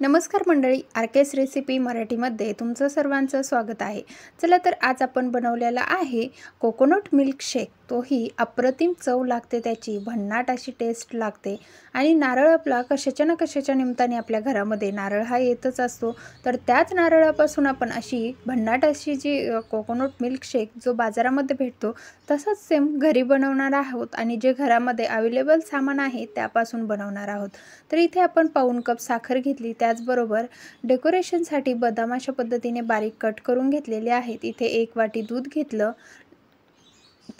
नमस्कार मंडळी आर केस रेसिपी मराठीमध्ये तुमचं सर्वांचं स्वागत आहे चला तर आज आपण बनवलेला आहे कोकोनट मिल्कशेक तोही अप्रतिम चव लागते त्याची भन्नाट अशी टेस्ट लागते आणि नारळ आपला कशाच्या ना कशाच्या निमित्ताने आपल्या घरामध्ये नारळ हा येतच असतो तर त्याच नारळापासून आपण अशी भन्नाट अशी जी कोकोनट मिल्कशेक जो बाजारामध्ये भेटतो तसंच सेम घरी बनवणार आहोत आणि जे घरामध्ये अवेलेबल सामान आहे त्यापासून बनवणार आहोत तर इथे आपण पाऊन कप साखर घेतली त्या त्याचबरोबर डेकोरेशनसाठी बदाम अशा पद्धतीने बारीक कट करून घेतलेले आहेत इथे एक वाटी दूध घेतलं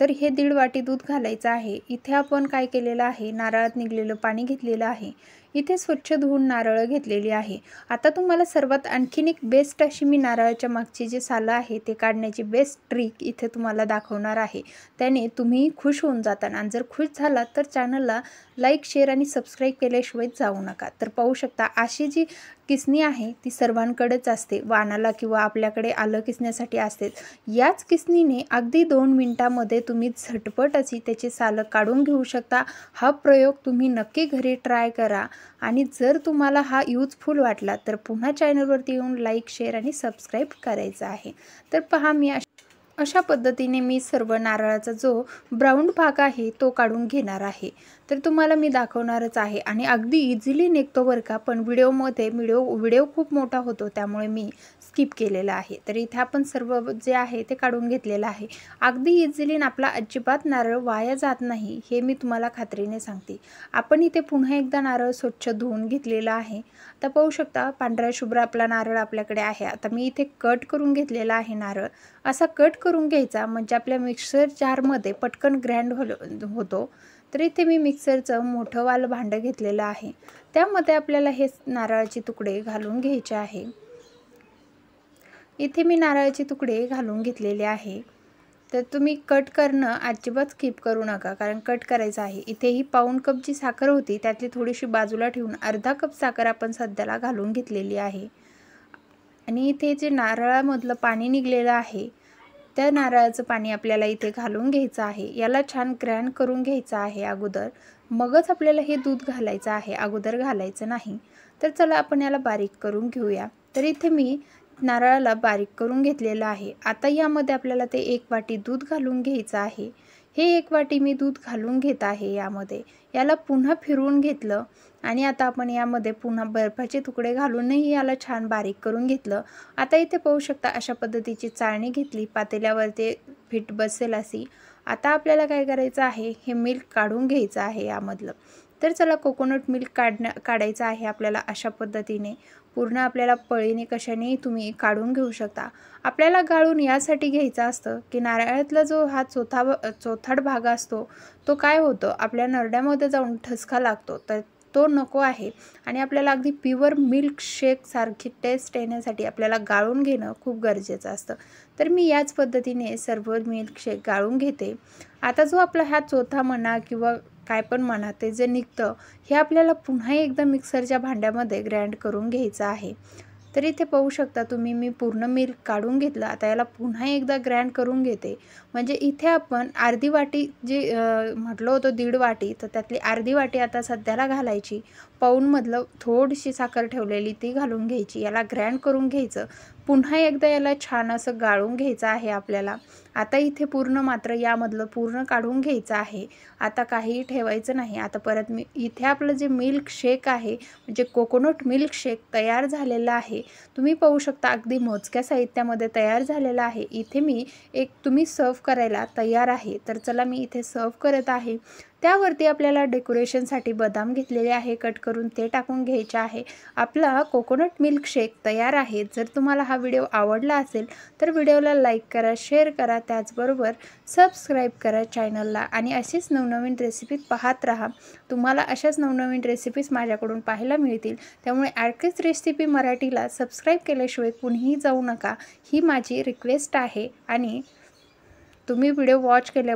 तर हे दीड वाटी दूध घालायचं आहे इथे आपण काय केलेलं आहे नारळात निघलेलं पाणी घेतलेलं आहे इथे स्वच्छ धुवून नारळं घेतलेली आहे आता तुम्हाला सर्वात आणखीन एक बेस्ट अशी मी नारळाच्या मागची जे सालं आहे ते काढण्याची बेस्ट ट्रिक इथे तुम्हाला दाखवणार आहे त्याने तुम्ही खुश होऊन जाताना आणि जर खुश झाला तर चॅनलला लाईक शेअर आणि सबस्क्राईब केल्याशिवाय जाऊ नका तर पाहू शकता अशी जी किसनी आहे ती सर्वांकडेच असते वानाला किंवा आपल्याकडे आलं किसण्यासाठी असते याच किसनीने अगदी दोन मिनटामध्ये तुम्ही झटपट अशी त्याची सालं काढून घेऊ शकता हा प्रयोग तुम्ही नक्की घरी ट्राय करा आणि जर तुम्हाला हा यूजफुल वाटला तर पुन्हा चॅनलवरती येऊन लाईक शेअर आणि सबस्क्राईब करायचं आहे तर पहा मी अशा पद्धतीने मी सर्व नारळाचा जो ब्राऊन भाग आहे तो काढून घेणार आहे तर तुम्हाला मी दाखवणारच आहे आणि अगदी इझिली निघतो बरं का पण व्हिडिओमध्ये व्हिडिओ व्हिडिओ खूप मोठा होतो त्यामुळे मी स्किप केलेलं आहे तर इथे आपण सर्व जे आहे ते काढून घेतलेलं आहे अगदी इझिलीन आपला अजिबात नारळ वाया जात नाही हे मी तुम्हाला खात्रीने सांगते आपण इथे पुन्हा एकदा नारळ स्वच्छ धुवून घेतलेला आहे आता पाहू शकता पांढरा शुभ्र आपला नारळ आपल्याकडे आहे आता मी इथे कट करून घेतलेला आहे नारळ असा कट करून घ्यायचा म्हणजे आपल्या मिक्सर जारमध्ये पटकन ग्रँड होतो तर इथे मी मिक्सरचं मोठं वाल भांडं घेतलेलं आहे त्यामध्ये आपल्याला हे नारळाचे तुकडे घालून घ्यायचे आहे इथे मी नारळाचे तुकडे घालून घेतलेले आहे तर तुम्ही कट करणं अजिबात स्किप करू नका कारण कट करायचं आहे इथे ही पाऊण कप जी साखर होती त्यातली थोडीशी बाजूला ठेवून अर्धा कप साखर आपण सध्याला घालून घेतलेली आहे आणि इथे जे नारळामधलं पाणी निघलेलं आहे त्या नारळाचं पाणी आपल्याला इथे घालून घ्यायचं आहे याला छान ग्रँड करून घ्यायचं आहे अगोदर मगच आपल्याला हे दूध घालायचं आहे अगोदर घालायचं नाही तर चला आपण याला बारीक करून घेऊया तर इथे मी नारळाला बारीक करून घेतलेला आहे आता यामध्ये आपल्याला ते एक वाटी दूध घालून घ्यायचं आहे हे एक वाटी मी दूध घालून घेत आहे यामध्ये याला पुन्हा फिरवून घेतलं आणि आता आपण यामध्ये पुन्हा बर्फाचे तुकडे घालूनही याला छान बारीक करून घेतलं आता इथे पाहू शकता अशा पद्धतीची चाळणी घेतली पातेल्यावर ते फिट बसेल अशी आता आपल्याला काय करायचं आहे हे मिल्क काढून घ्यायचं आहे यामधलं तर चला कोकोनट मिल्क काढण्या काढायचं आहे आपल्याला अशा पद्धतीने पूर्ण आपल्याला पळीने कशाने तुम्ही काढून घेऊ शकता आपल्याला गाळून यासाठी घ्यायचं असतं की नारळातला जो हा चोथा चोथाड भाग असतो तो काय होतो आपल्या नरड्यामध्ये जाऊन ठसका लागतो तर तो नको आहे आणि आपल्याला अगदी प्युअर सारखी टेस्ट येण्यासाठी आपल्याला गाळून घेणं खूप गरजेचं असतं तर मी याच पद्धतीने सर्व मिल्कशेक गाळून घेते आता जो आपला हा चोथा म्हणा किंवा काय पण म्हणा ते जे निघतं हे आपल्याला पुन्हा एकदा मिक्सरच्या भांड्यामध्ये ग्राइंड करून घ्यायचं आहे तर इथे पाहू शकता तुम्ही मी पूर्ण मिल्क काढून घेतलं आता याला पुन्हा एकदा ग्रँड करून घेते म्हणजे इथे आपण अर्धी वाटी जे म्हटलं होतं दीड वाटी तर त्यातली अर्धी वाटी आता सध्याला घालायची पाऊनमधलं थोडीशी साखर ठेवलेली ती घालून घ्यायची याला ग्रँड करून घ्यायचं पुन्हा एकदा याला छान असं गाळून घ्यायचं आहे आपल्याला आता इथे पूर्ण मात्र यामधलं पूर्ण काढून घ्यायचं आहे आता काहीही ठेवायचं नाही आता परत मी इथे आपलं जे मिल्क शेक आहे म्हणजे कोकोनट मिल्क शेक तयार झालेलं आहे तुम्ही पाहू शकता अगदी मोजक्या साहित्यामध्ये तयार झालेलं आहे इथे मी एक तुम्ही सर्व करायला तयार आहे तर चला मी इथे सर्व करत आहे त्यावरती आपल्याला डेकोरेशनसाठी बदाम घेतलेले आहे कट करून ते टाकून घ्यायचे आहे आपला कोकोनट मिल्कशेक तयार आहे जर तुम्हाला हा व्हिडिओ आवडला असेल तर व्हिडिओला लाईक करा शेअर करा त्याचबरोबर सबस्क्राईब करा चॅनलला आणि अशीच नवनवीन रेसिपी पाहत राहा तुम्हाला अशाच नवनवीन रेसिपीज माझ्याकडून पाहायला मिळतील त्यामुळे आणखीच रेसिपी मराठीला सबस्क्राईब केल्याशिवाय कुणीही जाऊ नका ही माझी रिक्वेस्ट आहे आणि तुम्ही व्हिडिओ वॉच केल्या